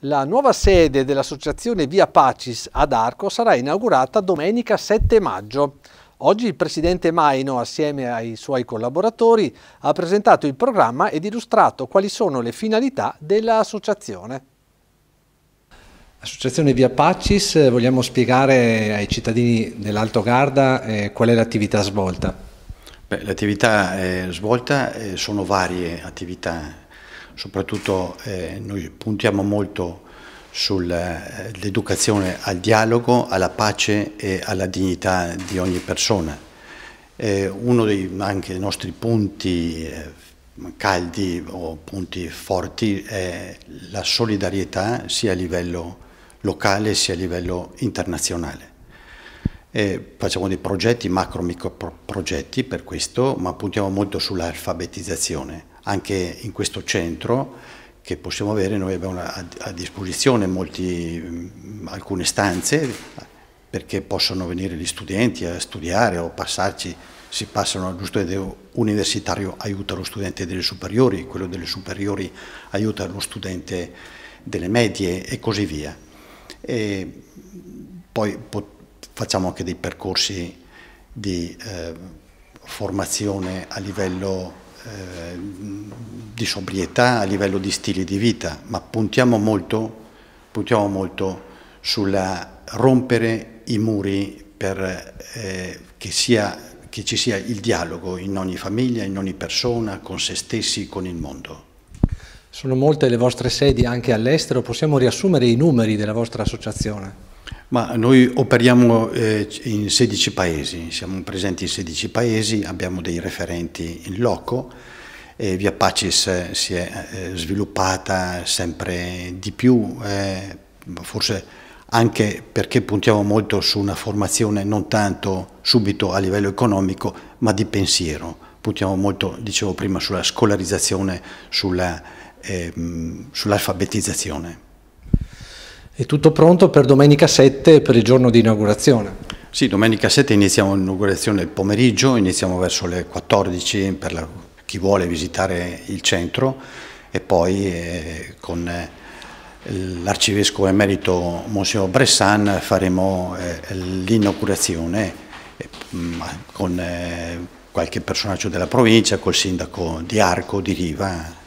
La nuova sede dell'associazione Via Pacis ad Arco sarà inaugurata domenica 7 maggio. Oggi il presidente Maino, assieme ai suoi collaboratori, ha presentato il programma ed illustrato quali sono le finalità dell'associazione. Associazione Via Pacis, eh, vogliamo spiegare ai cittadini dell'Alto Garda eh, qual è l'attività svolta. L'attività eh, svolta eh, sono varie attività soprattutto eh, noi puntiamo molto sull'educazione eh, al dialogo, alla pace e alla dignità di ogni persona. Eh, uno dei anche, nostri punti eh, caldi o punti forti è la solidarietà sia a livello locale sia a livello internazionale. E eh, facciamo dei progetti, macro-micro progetti per questo, ma puntiamo molto sull'alfabetizzazione anche in questo centro che possiamo avere, noi abbiamo a disposizione molti, alcune stanze perché possono venire gli studenti a studiare o passarci, si passano allo studente universitario aiuta lo studente delle superiori, quello delle superiori aiuta lo studente delle medie e così via. E poi facciamo anche dei percorsi di eh, formazione a livello eh, di sobrietà a livello di stili di vita, ma puntiamo molto, puntiamo molto sulla rompere i muri per eh, che, sia, che ci sia il dialogo in ogni famiglia, in ogni persona, con se stessi, con il mondo. Sono molte le vostre sedi anche all'estero, possiamo riassumere i numeri della vostra associazione? Ma noi operiamo eh, in 16 paesi, siamo presenti in 16 paesi, abbiamo dei referenti in loco e Via Pacis si è eh, sviluppata sempre di più, eh, forse anche perché puntiamo molto su una formazione non tanto subito a livello economico, ma di pensiero. Puntiamo molto, dicevo prima, sulla scolarizzazione, ehm, sull'alfabetizzazione. Ehm, sull è tutto pronto per domenica 7 per il giorno di inaugurazione. Sì, domenica 7 iniziamo l'inaugurazione il pomeriggio, iniziamo verso le 14 per la, chi vuole visitare il centro e poi eh, con eh, l'arcivescovo emerito Monsignor Bressan faremo eh, l'inaugurazione eh, mm, con eh, qualche personaggio della provincia, col sindaco di Arco, di Riva